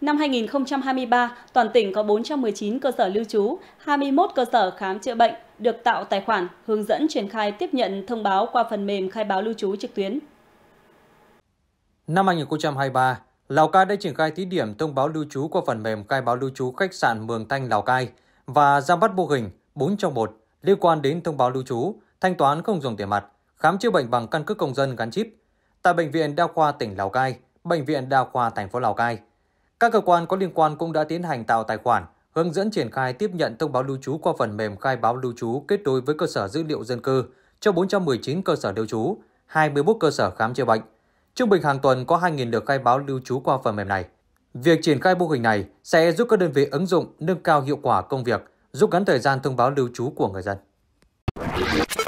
Năm 2023, toàn tỉnh có 419 cơ sở lưu trú, 21 cơ sở khám chữa bệnh được tạo tài khoản, hướng dẫn triển khai tiếp nhận thông báo qua phần mềm khai báo lưu trú trực tuyến. Năm 2023, Lào Cai đã triển khai thí điểm thông báo lưu trú qua phần mềm khai báo lưu trú khách sạn Mường Thanh Lào Cai và giam bắt mô hình 4 trong 1 liên quan đến thông báo lưu trú, thanh toán không dùng tiền mặt, khám chữa bệnh bằng căn cước công dân gắn chip. Tại bệnh viện đa khoa tỉnh Lào Cai, bệnh viện đa khoa thành phố Lào Cai, các cơ quan có liên quan cũng đã tiến hành tạo tài khoản, hướng dẫn triển khai tiếp nhận thông báo lưu trú qua phần mềm khai báo lưu trú kết nối với cơ sở dữ liệu dân cư cho 419 cơ sở lưu trú, 21 cơ sở khám chữa bệnh. Trung bình hàng tuần có 2.000 lượt khai báo lưu trú qua phần mềm này. Việc triển khai mô hình này sẽ giúp các đơn vị ứng dụng nâng cao hiệu quả công việc, rút ngắn thời gian thông báo lưu trú của người dân.